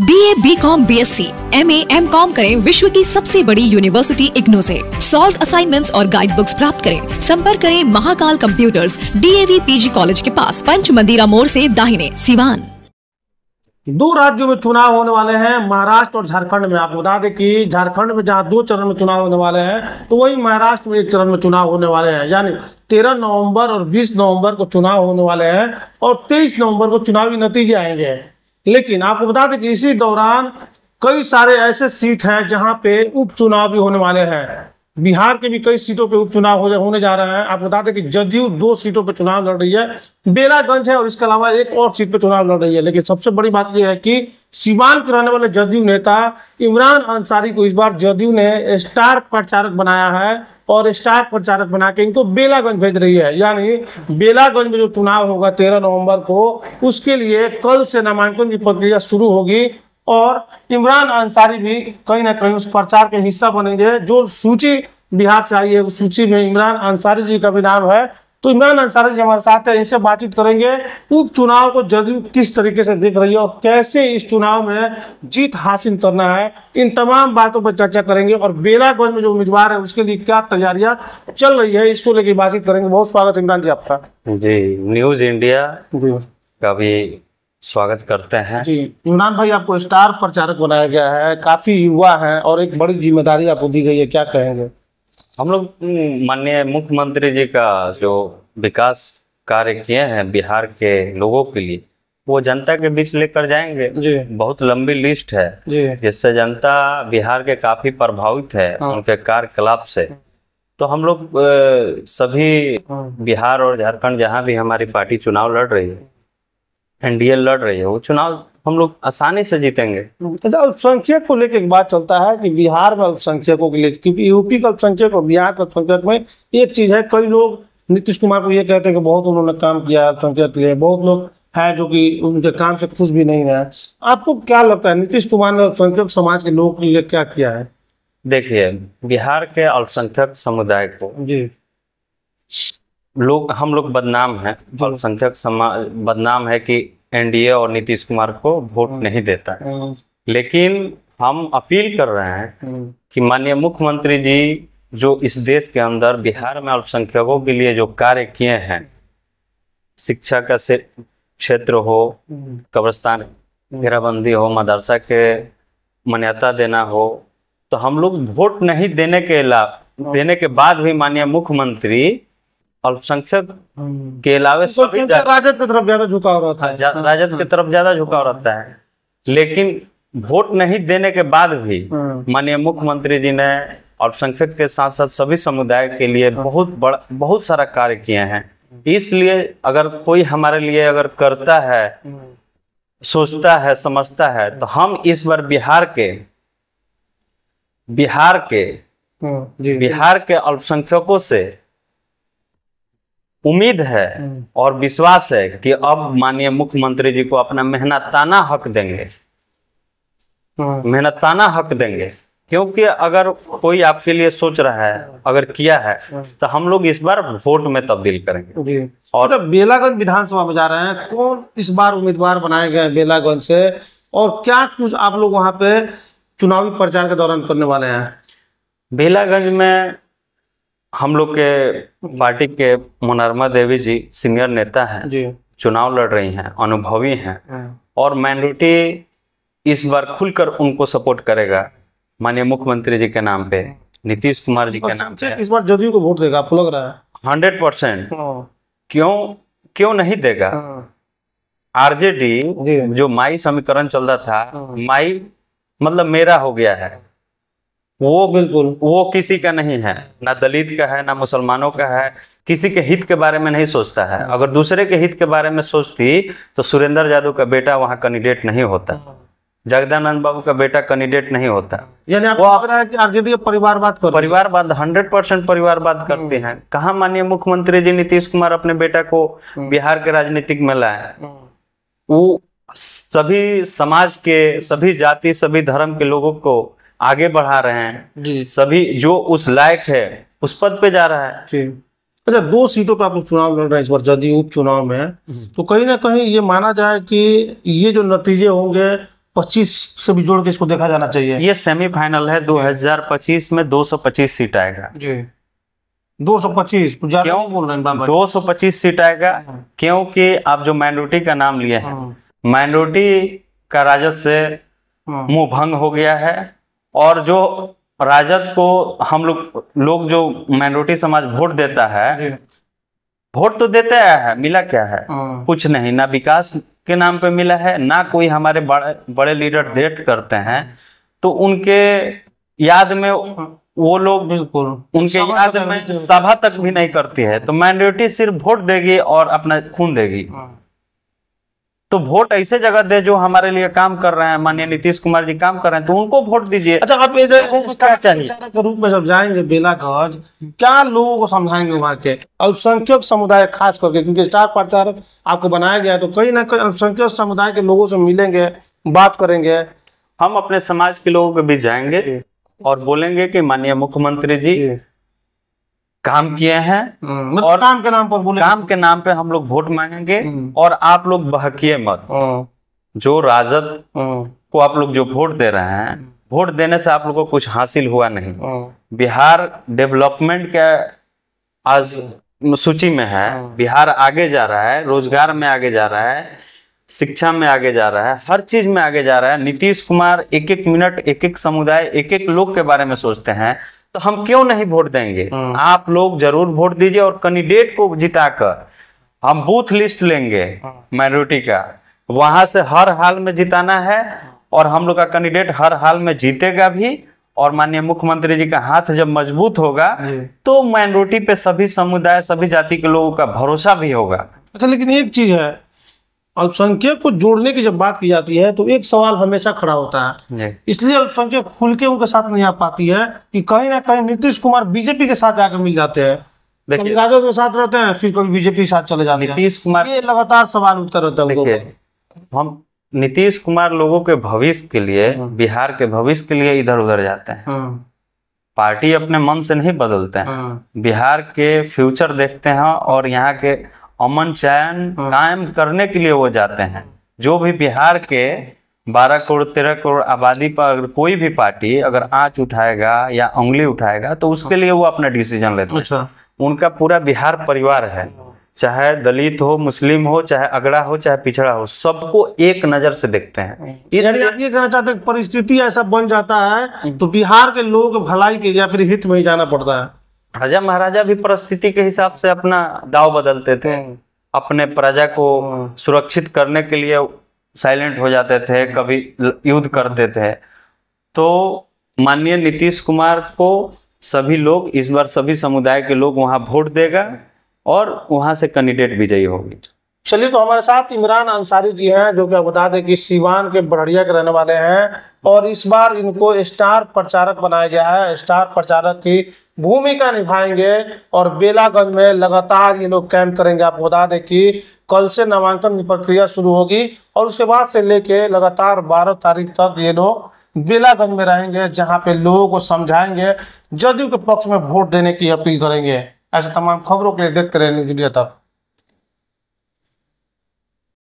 B A B com B S C M A M com करें विश्व की सबसे बड़ी यूनिवर्सिटी इग्नो से सॉल्व असाइनमेंट्स और गाइड बुक्स प्राप्त करें संपर्क करें Mahakal computers D A V P G college के पास पंच मंदिरा मोड़ से दाहिने सिवान दो राज्यों में चुनाव होने वाले हैं महाराष्ट्र और झारखंड में आपको बता दें कि झारखंड में जहां दो चरण में चुनाव होने वाले हैं तो वही महाराष्ट्र में एक चरण में चुनाव होने वाले हैं यानी तेरह नवंबर और बीस नवंबर को चुनाव होने वाले हैं और तेईस नवंबर को चुनावी नतीजे आएंगे लेकिन आपको बता दें कि इसी दौरान कई सारे ऐसे सीट हैं जहां पे उपचुनाव भी होने वाले हैं बिहार के भी कई सीटों पे उपचुनाव हो होने जा रहे हैं आपको बता दें कि जदयू दो सीटों पे चुनाव लड़ रही है बेलागंज है और इसके अलावा एक और सीट पे चुनाव लड़ रही है लेकिन सबसे बड़ी बात यह है कि सीवान के रहने वाले जदयू नेता इमरान अंसारी को इस बार जदयू ने स्टार प्रचारक बनाया है और स्टार प्रचारक बना के इनको बेलागंज भेज रही है यानी बेलागंज में जो चुनाव होगा तेरह नवंबर को उसके लिए कल से नामांकन की प्रक्रिया शुरू होगी और इमरान अंसारी भी कहीं ना कहीं उस प्रचार के हिस्सा बनेंगे जो सूची बिहार से आई है उस सूची में इमरान अंसारी जी का भी नाम है तो इमरान अंसारी जी हमारे साथ हैं इनसे बातचीत करेंगे उपचुनाव को जदयू किस तरीके से देख रही है और कैसे इस चुनाव में जीत हासिल करना है इन तमाम बातों पर चर्चा करेंगे और बेलागंज में जो उम्मीदवार है उसके लिए क्या तैयारियां चल रही है इसको लेकर बातचीत करेंगे बहुत स्वागत इमरान जी आपका जी न्यूज इंडिया का भी स्वागत करते हैं जी इमरान भाई आपको स्टार प्रचारक बनाया गया है काफी युवा है और एक बड़ी जिम्मेदारी आपको दी गई है क्या कहेंगे हम लोग हम्म, माननीय मुख्यमंत्री जी का जो विकास कार्य किए हैं बिहार के लोगों के लिए वो जनता के बीच लेकर जाएंगे जी बहुत लंबी लिस्ट है जी जिससे जनता बिहार के काफी प्रभावित है हाँ। उनके कार्यकलाप से हाँ। तो हम लोग सभी हाँ। बिहार और झारखंड जहाँ भी हमारी पार्टी चुनाव लड़ रही है एनडीए लड़ रही है वो चुनाव हम लोग आसानी से जीतेंगे अच्छा अल्पसंख्यक को लेकर एक बात चलता है कि बिहार में अल्पसंख्यकों के लिए क्योंकि यूपी का अल्पसंख्यक और बिहार का अल्पसंख्यक में एक चीज है कई लोग नीतीश कुमार को ये कहते हैं कि बहुत उन्होंने काम किया अल्पसंख्यक के लिए बहुत लोग हैं जो कि उनके काम से खुश भी नहीं है आपको क्या लगता है नीतीश कुमार ने अल्पसंख्यक समाज के लोगों के लिए क्या किया है देखिए बिहार के अल्पसंख्यक समुदाय को जी लोग हम लोग बदनाम है अल्पसंख्यक समाज बदनाम है कि एनडीए और नीतीश कुमार को वोट हाँ। नहीं देता है हाँ। लेकिन हम अपील कर रहे हैं हाँ। कि माननीय मुख्यमंत्री जी जो इस देश के अंदर बिहार में अल्पसंख्यकों के लिए जो कार्य किए हैं शिक्षा का क्षेत्र हो कब्रस्तान घेराबंदी हो मदरसा के मान्यता देना हो तो हम लोग वोट नहीं देने के लाभ देने के बाद भी माननीय मुख्यमंत्री अल्पसंख्यक हम्म। के अलावे तो राजद की तरफ ज्यादा झुकाव रहता हाँ, है राजद की तरफ ज्यादा झुकाव रहता है लेकिन वोट नहीं देने के बाद भी हाँ। माननीय मुख्यमंत्री जी ने अल्पसंख्यक के साथ साथ सभी समुदाय के लिए हाँ। बहुत बड़ा बहुत सारा कार्य किए हैं इसलिए अगर कोई हमारे लिए अगर करता है हम्म। सोचता है समझता है तो हम इस बार बिहार के बिहार के बिहार के अल्पसंख्यकों से उम्मीद है हम्म। और विश्वास है कि अब माननीय मुख्यमंत्री जी को अपना मेहनताना हक देंगे हाँ। मेहनताना हक देंगे क्योंकि अगर कोई आपके लिए सोच रहा है अगर किया है हाँ। तो हम लोग इस बार वोट में तब्दील करेंगे और तो बेलागंज विधानसभा में जा रहे हैं कौन इस बार उम्मीदवार बनाए गए बेलागंज से और क्या कुछ आप लोग वहां पे चुनावी प्रचार के दौरान करने वाले हैं बेलागंज में हम लोग के पार्टी के मोनरमा देवी जी सीनियर नेता हैं चुनाव लड़ रही हैं अनुभवी हैं हाँ। और माइनॉरिटी इस बार खुलकर उनको सपोर्ट करेगा माननीय मुख्यमंत्री जी के नाम पे हाँ। नीतीश कुमार जी के नाम पे इस बार जदयू को वोट देगा आपको लग रहा है हंड्रेड परसेंट हाँ। क्यों क्यों नहीं देगा आरजेडी जो माई समीकरण चल रहा था माई मतलब मेरा हो गया है वो बिल्कुल वो किसी का नहीं है ना दलित का है ना मुसलमानों का है किसी के हित के बारे में नहीं सोचता है अगर दूसरे के हित के बारे में सोचती तो सुरेंद्र यादव का बेटा वहाँ कैंडिडेट नहीं होता हाँ। जगदानंद बाबू का बेटा कैंडिडेट नहीं होता यानी आप लग रहा है कि आरजेडी परिवारवाद कर हंड्रेड परसेंट परिवार बात करते हैं हाँ। कहा माननीय मुख्यमंत्री जी नीतीश कुमार अपने बेटा को हाँ। बिहार के राजनीतिक में लाए वो सभी समाज के सभी जाति सभी धर्म के लोगों को आगे बढ़ा रहे हैं जी सभी जो उस लायक है उस पद पे जा रहा है जी अच्छा दो सीटों पर आप लोग चुनाव लड़ रहे हैं इस बार जदयू उपचुनाव में तो कहीं ना कहीं ये माना जाए कि ये जो नतीजे होंगे 25 से भी जोड़ के इसको देखा जाना चाहिए ये सेमीफाइनल है 2025 में 225 सीट आएगा जी 225 तो क्यों बोल रहे हैं पच्चीस सीट आएगा हाँ। क्योंकि आप जो माइनोरिटी का नाम लिए हैं हाँ। माइनोरिटी का राजद से हाँ। मुंह भंग हो गया है और जो राजद को हम लोग लोग जो माइनोरिटी समाज वोट देता है वोट तो देते आया है मिला क्या है हाँ। कुछ नहीं ना विकास के नाम पे मिला है ना कोई हमारे बड़े बड़े लीडर डेट करते हैं तो उनके याद में हाँ। वो लोग बिल्कुल उनके याद में सभा तक भी नहीं करती है तो माइनोरिटी सिर्फ वोट देगी और अपना खून देगी हाँ। तो वोट ऐसे जगह दे जो हमारे लिए काम कर रहे हैं माननीय नीतीश कुमार जी काम कर रहे हैं तो उनको वोट दीजिए अच्छा आप चाहिए के रूप में जब जाएंगे बेलागंज क्या लोगों को समझाएंगे वहाँ के अल्पसंख्यक समुदाय खास करके क्योंकि स्टार प्रचारक आपको बनाया गया तो कहीं ना कहीं अल्पसंख्यक समुदाय के लोगों से मिलेंगे बात करेंगे हम अपने समाज के लोगों के बीच जाएंगे और बोलेंगे की माननीय मुख्यमंत्री जी काम हम्म। किए हैं हम्म, मतलब और काम के नाम पर बोले काम तो- के नाम पे हम लोग वोट मांगेंगे हम्म। और आप लोग बहकिए मत जो राजद को आप लोग जो वोट दे रहे हैं वोट देने से आप लोगों को कुछ हासिल हुआ नहीं बिहार डेवलपमेंट के आज सूची में है बिहार आगे जा रहा है रोजगार में आगे जा रहा है शिक्षा में आगे जा रहा है हर चीज में आगे जा रहा है नीतीश कुमार एक एक मिनट एक एक समुदाय एक एक लोग के बारे में सोचते हैं तो हम क्यों नहीं वोट देंगे हाँ। आप लोग जरूर वोट दीजिए और कैंडिडेट को जिताकर हम बूथ लिस्ट लेंगे माइनोरिटी हाँ। का वहां से हर हाल में जिताना है और हम लोग का कैंडिडेट हर हाल में जीतेगा भी और माननीय मुख्यमंत्री जी का हाथ जब मजबूत होगा तो माइनोरिटी पे सभी समुदाय सभी जाति के लोगों का भरोसा भी होगा अच्छा लेकिन एक चीज है अल्पसंख्यक को जोड़ने की जब बात की जाती है तो एक सवाल हमेशा खड़ा होता है इसलिए अल्पसंख्यक खुल के उनके साथ नहीं आ पाती है कि कहीं ना कहीं नीतीश कुमार बीजेपी के साथ जाकर मिल जाते हैं कभी राजद के साथ रहते हैं फिर कभी बीजेपी के साथ चले जाते हैं नीतीश कुमार ये लगातार सवाल उठता रहता है हम नीतीश कुमार लोगों के भविष्य के लिए हाँ। बिहार के भविष्य के लिए इधर उधर जाते हैं हाँ। पार्टी अपने मन से नहीं बदलते हैं हाँ। बिहार के फ्यूचर देखते हैं और यहाँ के अमन चैन हाँ। कायम करने के लिए वो जाते हैं जो भी बिहार के बारह करोड़ तेरह करोड़ आबादी पर अगर कोई भी पार्टी अगर आँच उठाएगा या उंगली उठाएगा तो उसके लिए वो अपना डिसीजन लेते हैं अच्छा। उनका पूरा बिहार परिवार है चाहे दलित हो मुस्लिम हो चाहे अगड़ा हो चाहे पिछड़ा हो सबको एक नजर से देखते हैं आप ये कहना चाहते हैं परिस्थिति ऐसा बन जाता है हम्म। तो बिहार के लोग भलाई के या फिर हित में ही जाना पड़ता है राजा महाराजा भी परिस्थिति के हिसाब से अपना दाव बदलते थे हम्म। अपने प्रजा को हम्म। सुरक्षित करने के लिए साइलेंट हो जाते थे हम्म। कभी युद्ध करते थे तो माननीय नीतीश कुमार को सभी लोग इस बार सभी समुदाय के लोग वहाँ वोट देगा और वहाँ से कैंडिडेट विजयी होगी चलिए तो हमारे साथ इमरान अंसारी जी हैं जो कि आप बता दें कि सीवान के बड़िया के रहने वाले हैं और इस बार इनको स्टार प्रचारक बनाया गया है स्टार प्रचारक की भूमिका निभाएंगे और बेलागंज में लगातार ये लोग कैंप करेंगे आपको बता दें कि कल से नामांकन की प्रक्रिया शुरू होगी और उसके बाद से लेके लगातार बारह तारीख तक ये लोग बेलागंज में रहेंगे जहाँ पे लोगों को समझाएंगे जदयू के पक्ष में वोट देने की अपील करेंगे ऐसे तमाम खबरों के लिए देखते रहे न्यूज इंडिया तक